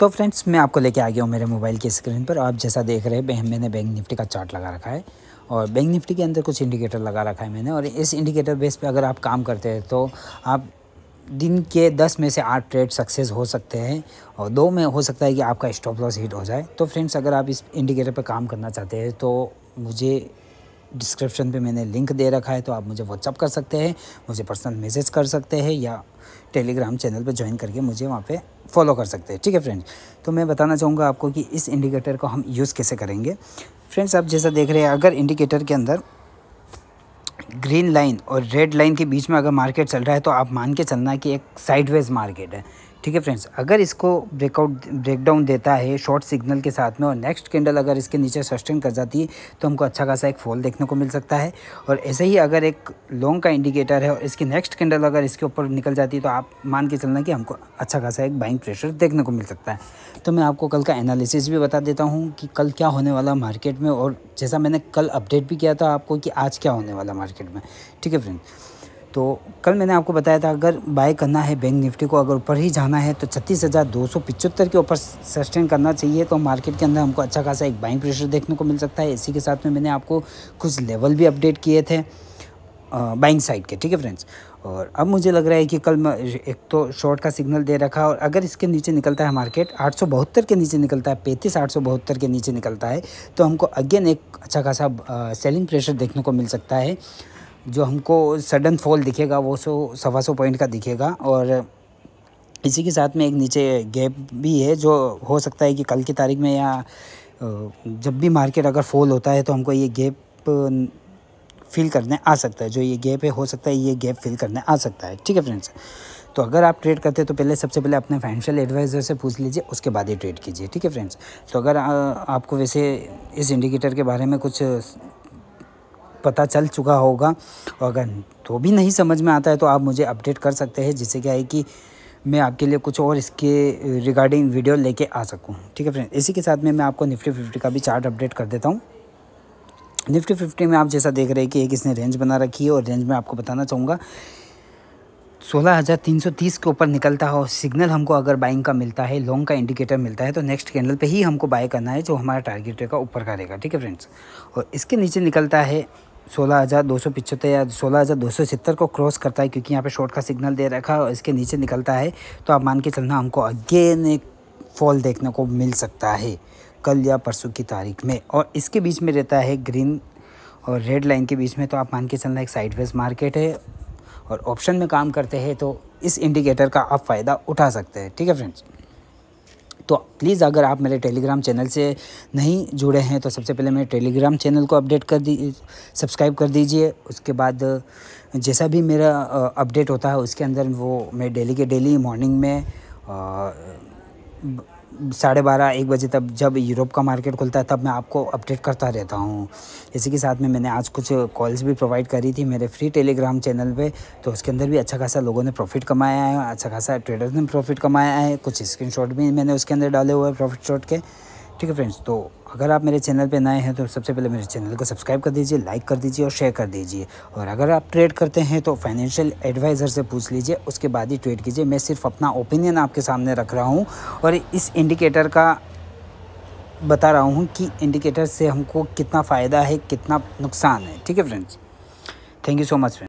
तो फ्रेंड्स मैं आपको लेके आ गया हूँ मेरे मोबाइल की स्क्रीन पर आप जैसा देख रहे हैं मैंने बैंक निफ्टी का चार्ट लगा रखा है और बैंक निफ्टी के अंदर कुछ इंडिकेटर लगा रखा है मैंने और इस इंडिकेटर बेस पे अगर आप काम करते हैं तो आप दिन के दस में से आठ ट्रेड सक्सेस हो सकते हैं और दो में हो सकता है कि आपका स्टॉप लॉस हिट हो जाए तो फ्रेंड्स अगर आप इस इंडिकेटर पर काम करना चाहते हैं तो मुझे डिस्क्रिप्शन पे मैंने लिंक दे रखा है तो आप मुझे व्हाट्सअप कर सकते हैं मुझे पर्सनल मैसेज कर सकते हैं या टेलीग्राम चैनल पे ज्वाइन करके मुझे वहाँ पे फॉलो कर सकते हैं ठीक है फ्रेंड्स तो मैं बताना चाहूँगा आपको कि इस इंडिकेटर को हम यूज़ कैसे करेंगे फ्रेंड्स आप जैसा देख रहे हैं अगर इंडिकेटर के अंदर ग्रीन लाइन और रेड लाइन के बीच में अगर मार्केट चल रहा है तो आप मान के चलना कि एक साइडवेज मार्केट है ठीक है फ्रेंड्स अगर इसको ब्रेकआउट ब्रेकडाउन देता है शॉर्ट सिग्नल के साथ में और नेक्स्ट कैंडल अगर इसके नीचे सस्टेन कर जाती है तो हमको अच्छा खासा एक फॉल देखने को मिल सकता है और ऐसे ही अगर एक लॉन्ग का इंडिकेटर है और इसकी नेक्स्ट कैंडल अगर इसके ऊपर निकल जाती है तो आप मान के चलना कि हमको अच्छा खासा एक बाइंग प्रेशर देखने को मिल सकता है तो मैं आपको कल का एनालिसिस भी बता देता हूँ कि कल क्या होने वाला मार्केट में और जैसा मैंने कल अपडेट भी किया था आपको कि आज क्या होने वाला मार्केट में ठीक है फ्रेंड्स तो कल मैंने आपको बताया था अगर बाय करना है बैंक निफ्टी को अगर ऊपर ही जाना है तो छत्तीस हज़ार दो सौ पिचहत्तर के ऊपर सस्टेन करना चाहिए तो मार्केट के अंदर हमको अच्छा खासा एक बाइंग प्रेशर देखने को मिल सकता है इसी के साथ में मैंने आपको कुछ लेवल भी अपडेट किए थे बाइंग साइड के ठीक है फ्रेंड्स और अब मुझे लग रहा है कि कल एक तो शॉर्ट का सिग्नल दे रखा है और अगर इसके नीचे निकलता है मार्केट आठ के नीचे निकलता है पैंतीस आठ के नीचे निकलता है तो हमको अगेन एक अच्छा खासा सेलिंग प्रेशर देखने को मिल सकता है जो हमको सडन फॉल दिखेगा वो सौ सवा सौ पॉइंट का दिखेगा और इसी के साथ में एक नीचे गैप भी है जो हो सकता है कि कल की तारीख में या जब भी मार्केट अगर फॉल होता है तो हमको ये गैप फिल करने आ सकता है जो ये गैप है हो सकता है ये गैप फिल करने आ सकता है ठीक है फ्रेंड्स तो अगर आप ट्रेड करते हैं तो पहले सबसे पहले अपने फाइनेंशियल एडवाइज़र से पूछ लीजिए उसके बाद ही ट्रेड कीजिए ठीक है फ्रेंड्स तो अगर आ, आपको वैसे इस इंडिकेटर के बारे में कुछ पता चल चुका होगा और अगर तो भी नहीं समझ में आता है तो आप मुझे अपडेट कर सकते हैं जिससे क्या है कि मैं आपके लिए कुछ और इसके रिगार्डिंग वीडियो लेके आ सकूँ ठीक है फ्रेंड इसी के साथ में मैं आपको निफ्टी फिफ्टी का भी चार्ट अपडेट कर देता हूँ निफ्टी फिफ्टी में आप जैसा देख रहे हैं कि एक इसने रेंज बना रखी है और रेंज में आपको बताना चाहूँगा 16,330 के ऊपर निकलता हो सिग्नल हमको अगर बाइंग का मिलता है लॉन्ग का इंडिकेटर मिलता है तो नेक्स्ट कैंडल पे ही हमको बाय करना है जो हमारा टारगेट रहेगा ऊपर का रहेगा ठीक है फ्रेंड्स और इसके नीचे निकलता है सोलह हज़ार दो सौ या सोलह हज़ार दो सौ को क्रॉस करता है क्योंकि यहाँ पे शॉर्ट का सिग्नल दे रखा है और इसके नीचे निकलता है तो आप मान के चलना हमको अगेन एक फॉल देखने को मिल सकता है कल या परसों की तारीख में और इसके बीच में रहता है ग्रीन और रेड लाइन के बीच में तो आप मान के चलना एक साइडवेज मार्केट है और ऑप्शन में काम करते हैं तो इस इंडिकेटर का आप फ़ायदा उठा सकते हैं ठीक है फ्रेंड्स तो प्लीज़ अगर आप मेरे टेलीग्राम चैनल से नहीं जुड़े हैं तो सबसे पहले मेरे टेलीग्राम चैनल को अपडेट कर दी सब्सक्राइब कर दीजिए उसके बाद जैसा भी मेरा अपडेट होता है उसके अंदर वो मैं डेली के डेली मॉर्निंग में साढ़े बारह एक बजे तक जब यूरोप का मार्केट खुलता है तब मैं आपको अपडेट करता रहता हूँ इसी के साथ में मैंने आज कुछ कॉल्स भी प्रोवाइड करी थी मेरे फ्री टेलीग्राम चैनल पे तो उसके अंदर भी अच्छा खासा लोगों ने प्रॉफिट कमाया है अच्छा खासा ट्रेडर्स ने प्रॉफिट कमाया है कुछ स्क्रीन भी मैंने उसके अंदर डाले हुए हैं प्रॉफिट शॉट के ठीक है फ्रेंड्स तो अगर आप मेरे चैनल पे नए हैं तो सबसे पहले मेरे चैनल को सब्सक्राइब कर दीजिए लाइक कर दीजिए और शेयर कर दीजिए और अगर आप ट्रेड करते हैं तो फाइनेंशियल एडवाइज़र से पूछ लीजिए उसके बाद ही ट्रेड कीजिए मैं सिर्फ अपना ओपिनियन आपके सामने रख रहा हूँ और इस इंडिकेटर का बता रहा हूँ कि इंडिकेटर से हमको कितना फ़ायदा है कितना नुकसान है ठीक है friends thank you so much